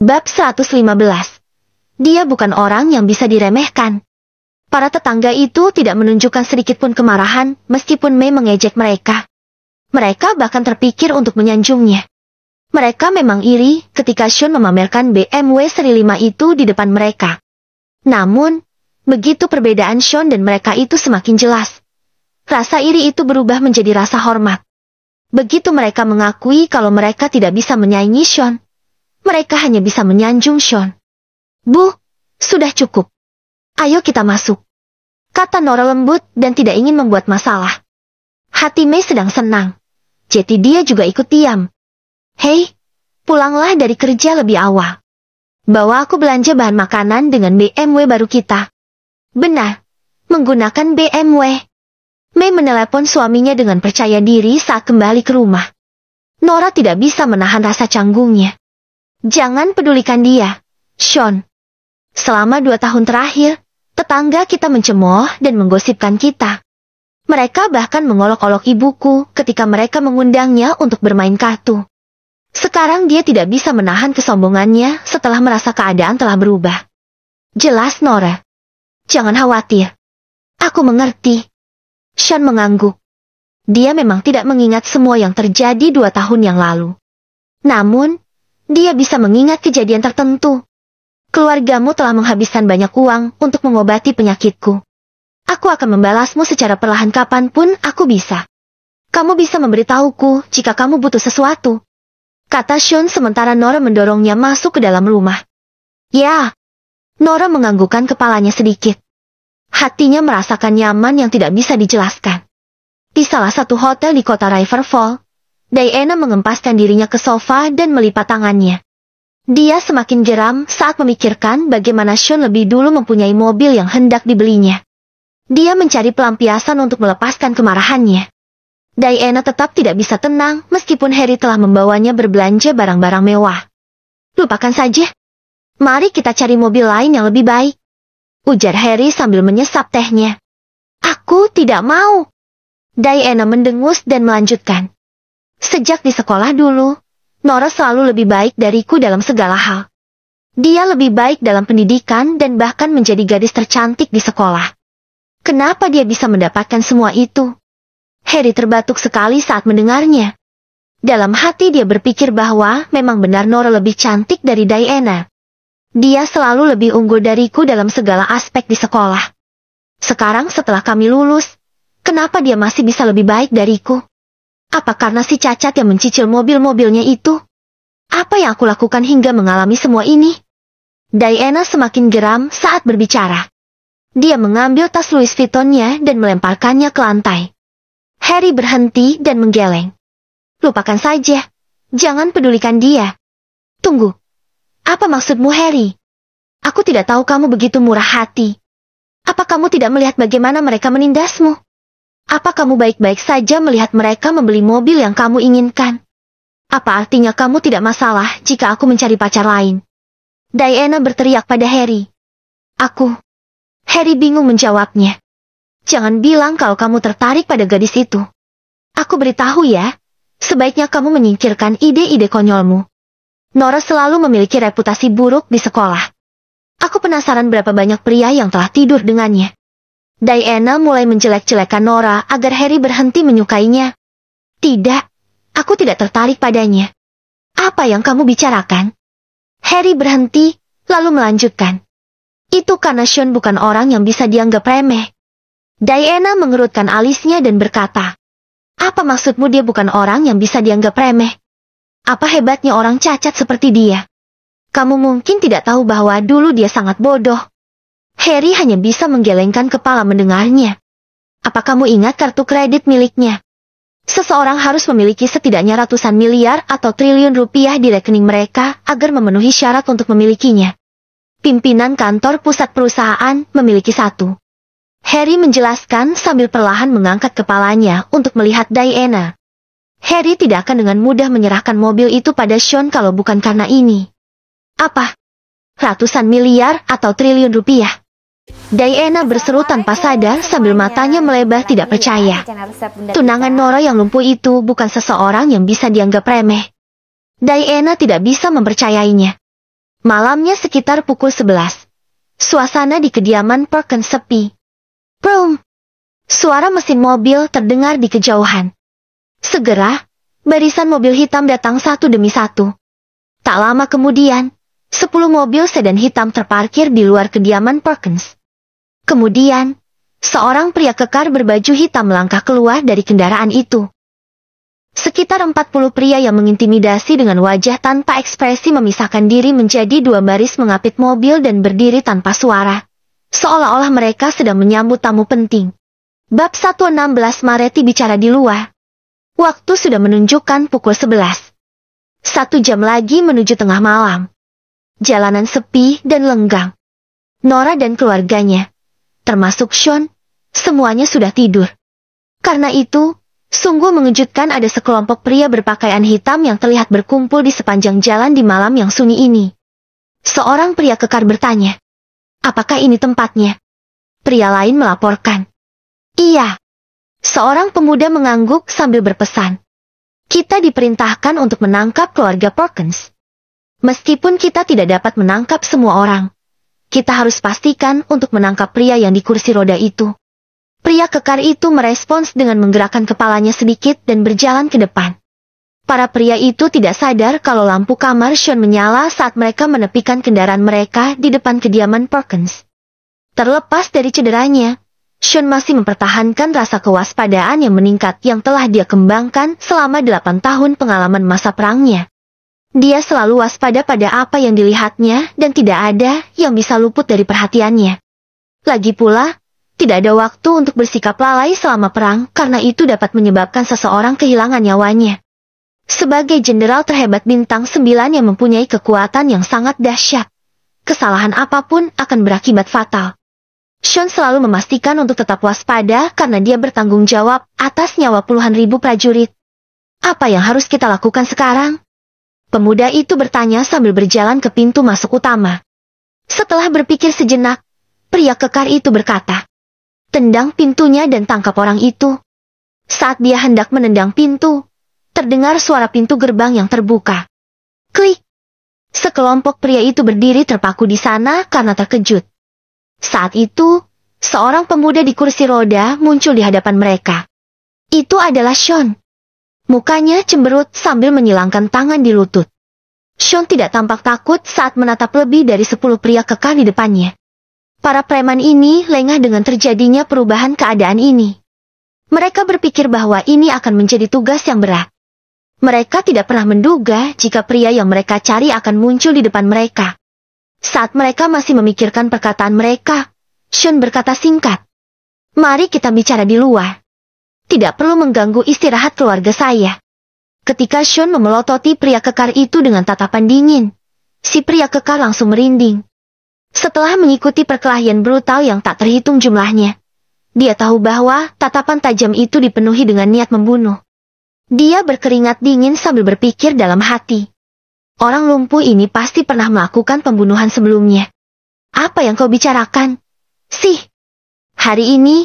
Bab 115 Dia bukan orang yang bisa diremehkan. Para tetangga itu tidak menunjukkan sedikitpun kemarahan meskipun Mei mengejek mereka. Mereka bahkan terpikir untuk menyanjungnya. Mereka memang iri ketika Shun memamerkan BMW seri 5 itu di depan mereka. Namun, begitu perbedaan Shun dan mereka itu semakin jelas. Rasa iri itu berubah menjadi rasa hormat. Begitu mereka mengakui kalau mereka tidak bisa menyaingi Sean mereka hanya bisa menyanjung Sean. Bu, sudah cukup. Ayo kita masuk. Kata Nora lembut dan tidak ingin membuat masalah. Hati Mei sedang senang. Jadi dia juga ikut diam. Hei, pulanglah dari kerja lebih awal. Bawa aku belanja bahan makanan dengan BMW baru kita. Benar, menggunakan BMW. Mei menelepon suaminya dengan percaya diri saat kembali ke rumah. Nora tidak bisa menahan rasa canggungnya. Jangan pedulikan dia. Sean. Selama dua tahun terakhir, tetangga kita mencemooh dan menggosipkan kita. Mereka bahkan mengolok-olok ibuku ketika mereka mengundangnya untuk bermain kartu. Sekarang dia tidak bisa menahan kesombongannya setelah merasa keadaan telah berubah. Jelas, Nora. Jangan khawatir. Aku mengerti. Sean mengangguk. Dia memang tidak mengingat semua yang terjadi dua tahun yang lalu. Namun, dia bisa mengingat kejadian tertentu. Keluargamu telah menghabiskan banyak uang untuk mengobati penyakitku. Aku akan membalasmu secara perlahan kapanpun aku bisa. Kamu bisa memberitahuku jika kamu butuh sesuatu. Kata Shun sementara Nora mendorongnya masuk ke dalam rumah. Ya. Nora menganggukkan kepalanya sedikit. Hatinya merasakan nyaman yang tidak bisa dijelaskan. Di salah satu hotel di kota Riverfall, Diana mengempaskan dirinya ke sofa dan melipat tangannya. Dia semakin jeram saat memikirkan bagaimana Sean lebih dulu mempunyai mobil yang hendak dibelinya. Dia mencari pelampiasan untuk melepaskan kemarahannya. Diana tetap tidak bisa tenang meskipun Harry telah membawanya berbelanja barang-barang mewah. Lupakan saja. Mari kita cari mobil lain yang lebih baik. Ujar Harry sambil menyesap tehnya. Aku tidak mau. Diana mendengus dan melanjutkan. Sejak di sekolah dulu, Nora selalu lebih baik dariku dalam segala hal. Dia lebih baik dalam pendidikan dan bahkan menjadi gadis tercantik di sekolah. Kenapa dia bisa mendapatkan semua itu? Harry terbatuk sekali saat mendengarnya. Dalam hati dia berpikir bahwa memang benar Nora lebih cantik dari Diana. Dia selalu lebih unggul dariku dalam segala aspek di sekolah. Sekarang setelah kami lulus, kenapa dia masih bisa lebih baik dariku? Apa karena si cacat yang mencicil mobil-mobilnya itu? Apa yang aku lakukan hingga mengalami semua ini? Diana semakin geram saat berbicara. Dia mengambil tas Louis Vuittonnya dan melemparkannya ke lantai. Harry berhenti dan menggeleng. Lupakan saja. Jangan pedulikan dia. Tunggu. Apa maksudmu, Harry? Aku tidak tahu kamu begitu murah hati. Apa kamu tidak melihat bagaimana mereka menindasmu? Apa kamu baik-baik saja melihat mereka membeli mobil yang kamu inginkan? Apa artinya kamu tidak masalah jika aku mencari pacar lain? Diana berteriak pada Harry. Aku. Harry bingung menjawabnya. Jangan bilang kalau kamu tertarik pada gadis itu. Aku beritahu ya, sebaiknya kamu menyingkirkan ide-ide konyolmu. Nora selalu memiliki reputasi buruk di sekolah. Aku penasaran berapa banyak pria yang telah tidur dengannya. Diana mulai menjelek-jelekan Nora agar Harry berhenti menyukainya. Tidak, aku tidak tertarik padanya. Apa yang kamu bicarakan? Harry berhenti, lalu melanjutkan. Itu karena Sean bukan orang yang bisa dianggap remeh. Diana mengerutkan alisnya dan berkata, Apa maksudmu dia bukan orang yang bisa dianggap remeh? Apa hebatnya orang cacat seperti dia? Kamu mungkin tidak tahu bahwa dulu dia sangat bodoh. Harry hanya bisa menggelengkan kepala mendengarnya. Apa kamu ingat kartu kredit miliknya? Seseorang harus memiliki setidaknya ratusan miliar atau triliun rupiah di rekening mereka agar memenuhi syarat untuk memilikinya. Pimpinan kantor pusat perusahaan memiliki satu. Harry menjelaskan sambil perlahan mengangkat kepalanya untuk melihat Diana. Harry tidak akan dengan mudah menyerahkan mobil itu pada Sean kalau bukan karena ini. Apa? Ratusan miliar atau triliun rupiah. Diana berseru tanpa sadar sambil matanya melebar tidak percaya. Tunangan Nora yang lumpuh itu bukan seseorang yang bisa dianggap remeh. Diana tidak bisa mempercayainya. Malamnya sekitar pukul 11. Suasana di kediaman Perkins sepi. Prum! Suara mesin mobil terdengar di kejauhan. Segera, barisan mobil hitam datang satu demi satu. Tak lama kemudian, sepuluh mobil sedan hitam terparkir di luar kediaman Perkins. Kemudian, seorang pria kekar berbaju hitam melangkah keluar dari kendaraan itu. Sekitar 40 pria yang mengintimidasi dengan wajah tanpa ekspresi memisahkan diri menjadi dua baris mengapit mobil dan berdiri tanpa suara. Seolah-olah mereka sedang menyambut tamu penting. Bab 116 Mareti bicara di luar. Waktu sudah menunjukkan pukul 11. Satu jam lagi menuju tengah malam. Jalanan sepi dan lenggang. Nora dan keluarganya termasuk Sean, semuanya sudah tidur. Karena itu, sungguh mengejutkan ada sekelompok pria berpakaian hitam yang terlihat berkumpul di sepanjang jalan di malam yang sunyi ini. Seorang pria kekar bertanya, Apakah ini tempatnya? Pria lain melaporkan. Iya. Seorang pemuda mengangguk sambil berpesan. Kita diperintahkan untuk menangkap keluarga Perkins. Meskipun kita tidak dapat menangkap semua orang, kita harus pastikan untuk menangkap pria yang di kursi roda itu. Pria kekar itu merespons dengan menggerakkan kepalanya sedikit dan berjalan ke depan. Para pria itu tidak sadar kalau lampu kamar Sean menyala saat mereka menepikan kendaraan mereka di depan kediaman Perkins. Terlepas dari cederanya, Sean masih mempertahankan rasa kewaspadaan yang meningkat yang telah dia kembangkan selama 8 tahun pengalaman masa perangnya. Dia selalu waspada pada apa yang dilihatnya dan tidak ada yang bisa luput dari perhatiannya. Lagi pula, tidak ada waktu untuk bersikap lalai selama perang karena itu dapat menyebabkan seseorang kehilangan nyawanya. Sebagai jenderal terhebat bintang sembilan yang mempunyai kekuatan yang sangat dahsyat, kesalahan apapun akan berakibat fatal. Sean selalu memastikan untuk tetap waspada karena dia bertanggung jawab atas nyawa puluhan ribu prajurit. Apa yang harus kita lakukan sekarang? Pemuda itu bertanya sambil berjalan ke pintu masuk utama. Setelah berpikir sejenak, pria kekar itu berkata, Tendang pintunya dan tangkap orang itu. Saat dia hendak menendang pintu, terdengar suara pintu gerbang yang terbuka. Klik! Sekelompok pria itu berdiri terpaku di sana karena terkejut. Saat itu, seorang pemuda di kursi roda muncul di hadapan mereka. Itu adalah Sean, Mukanya cemberut sambil menyilangkan tangan di lutut. Sean tidak tampak takut saat menatap lebih dari sepuluh pria kekar di depannya. Para preman ini lengah dengan terjadinya perubahan keadaan ini. Mereka berpikir bahwa ini akan menjadi tugas yang berat. Mereka tidak pernah menduga jika pria yang mereka cari akan muncul di depan mereka. Saat mereka masih memikirkan perkataan mereka, Sean berkata singkat, Mari kita bicara di luar tidak perlu mengganggu istirahat keluarga saya. Ketika Sean memelototi pria kekar itu dengan tatapan dingin, si pria kekar langsung merinding. Setelah mengikuti perkelahian brutal yang tak terhitung jumlahnya, dia tahu bahwa tatapan tajam itu dipenuhi dengan niat membunuh. Dia berkeringat dingin sambil berpikir dalam hati. Orang lumpuh ini pasti pernah melakukan pembunuhan sebelumnya. Apa yang kau bicarakan? Sih, hari ini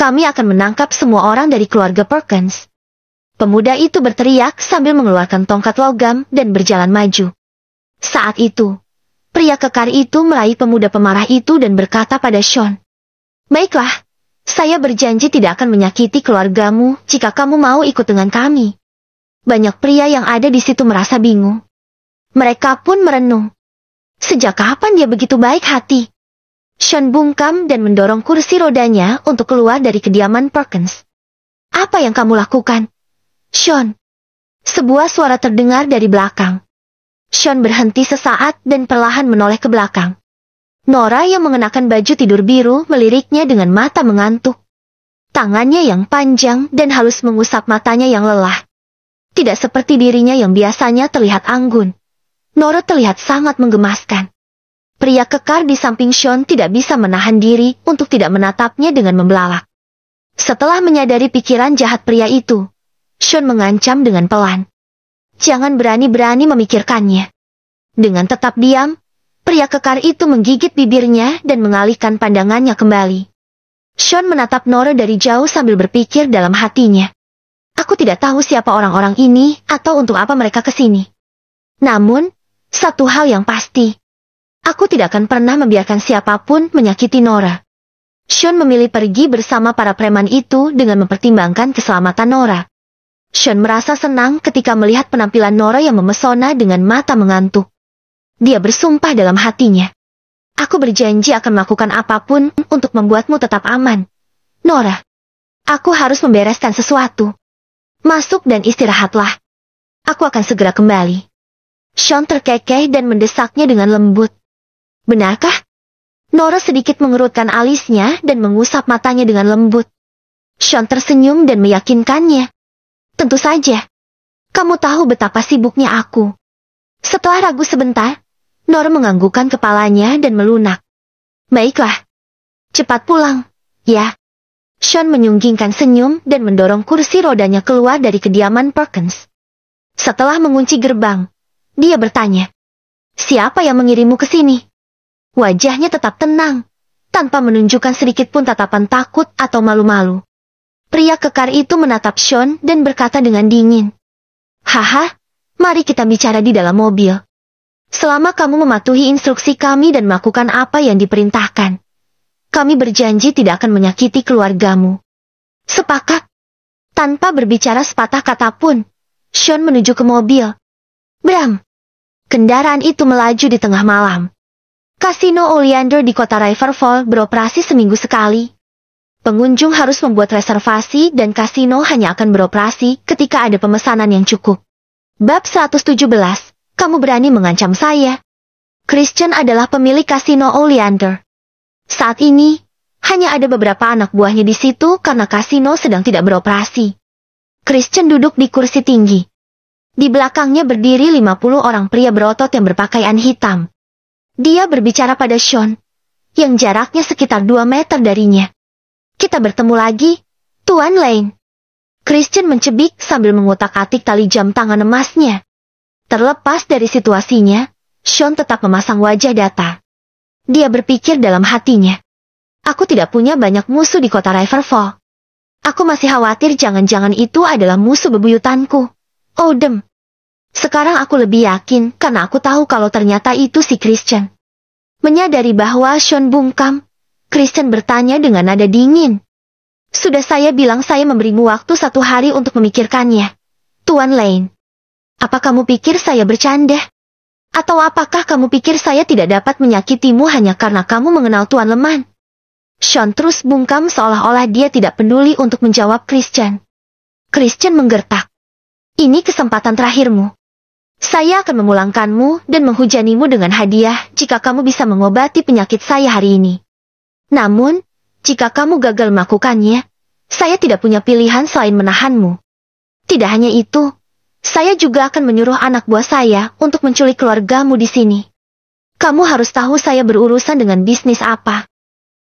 kami akan menangkap semua orang dari keluarga Perkins. Pemuda itu berteriak sambil mengeluarkan tongkat logam dan berjalan maju. Saat itu, pria kekar itu meraih pemuda pemarah itu dan berkata pada Sean, Baiklah, saya berjanji tidak akan menyakiti keluargamu jika kamu mau ikut dengan kami. Banyak pria yang ada di situ merasa bingung. Mereka pun merenung. Sejak kapan dia begitu baik hati? Sean bungkam dan mendorong kursi rodanya untuk keluar dari kediaman Perkins. Apa yang kamu lakukan? Sean. Sebuah suara terdengar dari belakang. Sean berhenti sesaat dan perlahan menoleh ke belakang. Nora yang mengenakan baju tidur biru meliriknya dengan mata mengantuk. Tangannya yang panjang dan halus mengusap matanya yang lelah. Tidak seperti dirinya yang biasanya terlihat anggun. Nora terlihat sangat menggemaskan pria kekar di samping Sean tidak bisa menahan diri untuk tidak menatapnya dengan membelalak. Setelah menyadari pikiran jahat pria itu, Sean mengancam dengan pelan. Jangan berani-berani memikirkannya. Dengan tetap diam, pria kekar itu menggigit bibirnya dan mengalihkan pandangannya kembali. Sean menatap Nora dari jauh sambil berpikir dalam hatinya. Aku tidak tahu siapa orang-orang ini atau untuk apa mereka ke sini. Namun, satu hal yang pasti, Aku tidak akan pernah membiarkan siapapun menyakiti Nora. Sean memilih pergi bersama para preman itu dengan mempertimbangkan keselamatan Nora. Sean merasa senang ketika melihat penampilan Nora yang memesona dengan mata mengantuk. Dia bersumpah dalam hatinya. Aku berjanji akan melakukan apapun untuk membuatmu tetap aman. Nora, aku harus membereskan sesuatu. Masuk dan istirahatlah. Aku akan segera kembali. Sean terkekeh dan mendesaknya dengan lembut. Benarkah? Nora sedikit mengerutkan alisnya dan mengusap matanya dengan lembut. Sean tersenyum dan meyakinkannya. Tentu saja. Kamu tahu betapa sibuknya aku. Setelah ragu sebentar, Nora menganggukkan kepalanya dan melunak. Baiklah. Cepat pulang, ya. Sean menyunggingkan senyum dan mendorong kursi rodanya keluar dari kediaman Perkins. Setelah mengunci gerbang, dia bertanya, Siapa yang mengirimmu ke sini? Wajahnya tetap tenang, tanpa menunjukkan sedikit pun tatapan takut atau malu-malu. Pria kekar itu menatap Sean dan berkata dengan dingin. Haha, mari kita bicara di dalam mobil. Selama kamu mematuhi instruksi kami dan melakukan apa yang diperintahkan, kami berjanji tidak akan menyakiti keluargamu. Sepakat. Tanpa berbicara sepatah kata pun, Sean menuju ke mobil. Bram! Kendaraan itu melaju di tengah malam. Kasino Oleander di kota Riverfall beroperasi seminggu sekali. Pengunjung harus membuat reservasi dan kasino hanya akan beroperasi ketika ada pemesanan yang cukup. Bab 117, kamu berani mengancam saya. Christian adalah pemilik kasino Oleander. Saat ini, hanya ada beberapa anak buahnya di situ karena kasino sedang tidak beroperasi. Christian duduk di kursi tinggi. Di belakangnya berdiri 50 orang pria berotot yang berpakaian hitam. Dia berbicara pada Sean, yang jaraknya sekitar 2 meter darinya. Kita bertemu lagi, Tuan Lane. Christian mencebik sambil mengutak-atik tali jam tangan emasnya. Terlepas dari situasinya, Sean tetap memasang wajah datar. Dia berpikir dalam hatinya. Aku tidak punya banyak musuh di kota Riverfall. Aku masih khawatir jangan-jangan itu adalah musuh bebuyutanku. Odem, oh, sekarang aku lebih yakin karena aku tahu kalau ternyata itu si Christian. Menyadari bahwa Sean bungkam, Christian bertanya dengan nada dingin. Sudah saya bilang saya memberimu waktu satu hari untuk memikirkannya. Tuan Lane, apa kamu pikir saya bercanda? Atau apakah kamu pikir saya tidak dapat menyakitimu hanya karena kamu mengenal Tuan Leman? Sean terus bungkam seolah-olah dia tidak peduli untuk menjawab Christian. Christian menggertak. Ini kesempatan terakhirmu. Saya akan memulangkanmu dan menghujanimu dengan hadiah jika kamu bisa mengobati penyakit saya hari ini. Namun, jika kamu gagal melakukannya, saya tidak punya pilihan selain menahanmu. Tidak hanya itu, saya juga akan menyuruh anak buah saya untuk menculik keluargamu di sini. Kamu harus tahu saya berurusan dengan bisnis apa.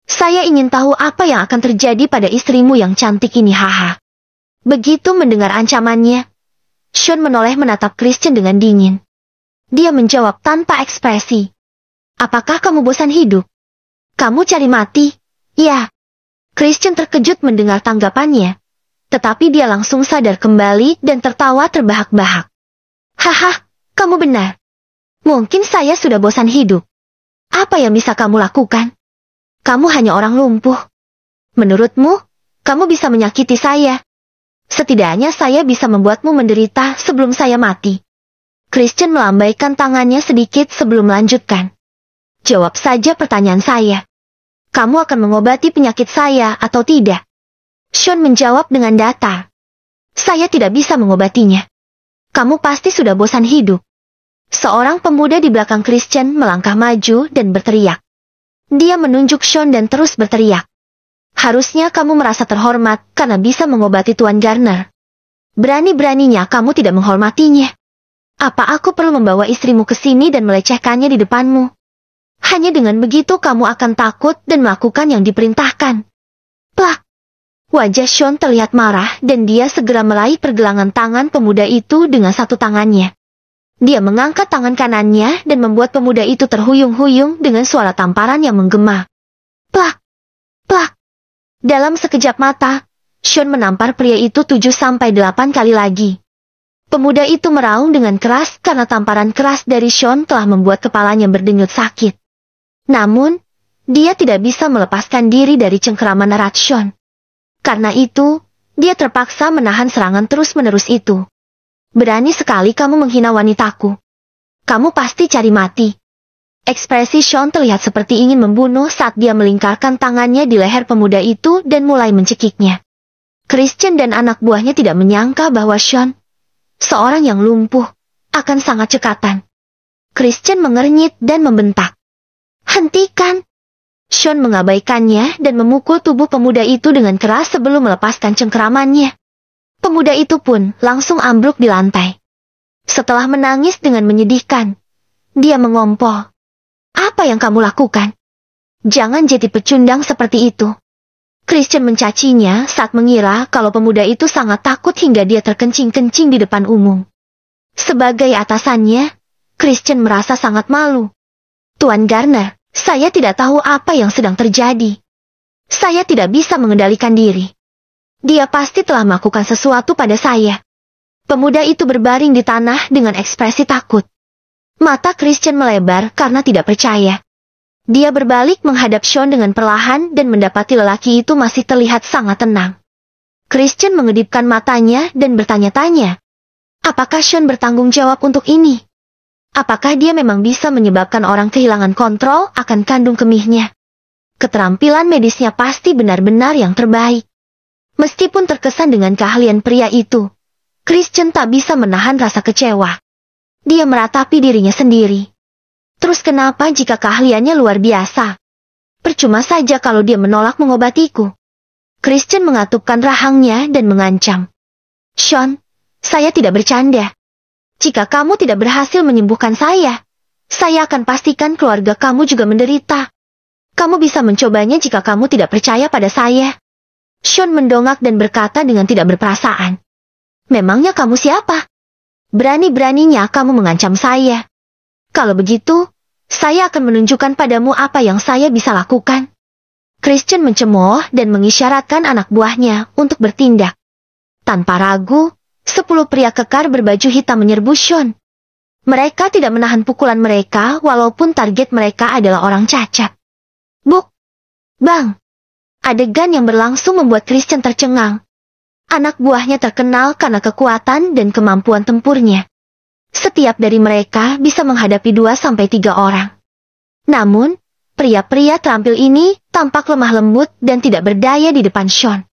Saya ingin tahu apa yang akan terjadi pada istrimu yang cantik ini haha. Begitu mendengar ancamannya, Sean menoleh menatap Christian dengan dingin. Dia menjawab tanpa ekspresi. Apakah kamu bosan hidup? Kamu cari mati? Ya. Christian terkejut mendengar tanggapannya. Tetapi dia langsung sadar kembali dan tertawa terbahak-bahak. Haha, kamu benar. Mungkin saya sudah bosan hidup. Apa yang bisa kamu lakukan? Kamu hanya orang lumpuh. Menurutmu, kamu bisa menyakiti saya, Setidaknya saya bisa membuatmu menderita sebelum saya mati. Christian melambaikan tangannya sedikit sebelum melanjutkan. Jawab saja pertanyaan saya. Kamu akan mengobati penyakit saya atau tidak? Sean menjawab dengan datar. Saya tidak bisa mengobatinya. Kamu pasti sudah bosan hidup. Seorang pemuda di belakang Christian melangkah maju dan berteriak. Dia menunjuk Sean dan terus berteriak. Harusnya kamu merasa terhormat karena bisa mengobati Tuan Garner. Berani-beraninya kamu tidak menghormatinya. Apa aku perlu membawa istrimu ke sini dan melecehkannya di depanmu? Hanya dengan begitu kamu akan takut dan melakukan yang diperintahkan. Plak! Wajah Sean terlihat marah dan dia segera meraih pergelangan tangan pemuda itu dengan satu tangannya. Dia mengangkat tangan kanannya dan membuat pemuda itu terhuyung-huyung dengan suara tamparan yang menggema. Plak! Plak! Dalam sekejap mata, Sean menampar pria itu 7 sampai delapan kali lagi. Pemuda itu meraung dengan keras karena tamparan keras dari Sean telah membuat kepalanya berdenyut sakit. Namun, dia tidak bisa melepaskan diri dari cengkeraman erat Sean. Karena itu, dia terpaksa menahan serangan terus-menerus itu. Berani sekali kamu menghina wanitaku. Kamu pasti cari mati. Ekspresi Sean terlihat seperti ingin membunuh saat dia melingkarkan tangannya di leher pemuda itu dan mulai mencekiknya. Christian dan anak buahnya tidak menyangka bahwa Sean, seorang yang lumpuh, akan sangat cekatan. Christian mengernyit dan membentak. Hentikan! Sean mengabaikannya dan memukul tubuh pemuda itu dengan keras sebelum melepaskan cengkeramannya. Pemuda itu pun langsung ambruk di lantai. Setelah menangis dengan menyedihkan, dia mengompol. Apa yang kamu lakukan? Jangan jadi pecundang seperti itu. Christian mencacinya saat mengira kalau pemuda itu sangat takut hingga dia terkencing-kencing di depan umum. Sebagai atasannya, Christian merasa sangat malu. Tuan Garner, saya tidak tahu apa yang sedang terjadi. Saya tidak bisa mengendalikan diri. Dia pasti telah melakukan sesuatu pada saya. Pemuda itu berbaring di tanah dengan ekspresi takut. Mata Christian melebar karena tidak percaya. Dia berbalik menghadap Sean dengan perlahan dan mendapati lelaki itu masih terlihat sangat tenang. Christian mengedipkan matanya dan bertanya-tanya. Apakah Sean bertanggung jawab untuk ini? Apakah dia memang bisa menyebabkan orang kehilangan kontrol akan kandung kemihnya? Keterampilan medisnya pasti benar-benar yang terbaik. Meskipun terkesan dengan keahlian pria itu, Christian tak bisa menahan rasa kecewa dia meratapi dirinya sendiri. Terus kenapa jika keahliannya luar biasa? Percuma saja kalau dia menolak mengobatiku. Christian mengatupkan rahangnya dan mengancam. Sean, saya tidak bercanda. Jika kamu tidak berhasil menyembuhkan saya, saya akan pastikan keluarga kamu juga menderita. Kamu bisa mencobanya jika kamu tidak percaya pada saya. Sean mendongak dan berkata dengan tidak berperasaan. Memangnya kamu siapa? Berani-beraninya kamu mengancam saya. Kalau begitu, saya akan menunjukkan padamu apa yang saya bisa lakukan. Christian mencemooh dan mengisyaratkan anak buahnya untuk bertindak. Tanpa ragu, sepuluh pria kekar berbaju hitam menyerbu Sean. Mereka tidak menahan pukulan mereka walaupun target mereka adalah orang cacat. Buk! Bang! Adegan yang berlangsung membuat Christian tercengang. Anak buahnya terkenal karena kekuatan dan kemampuan tempurnya. Setiap dari mereka bisa menghadapi dua sampai tiga orang. Namun, pria-pria terampil ini tampak lemah lembut dan tidak berdaya di depan Sean.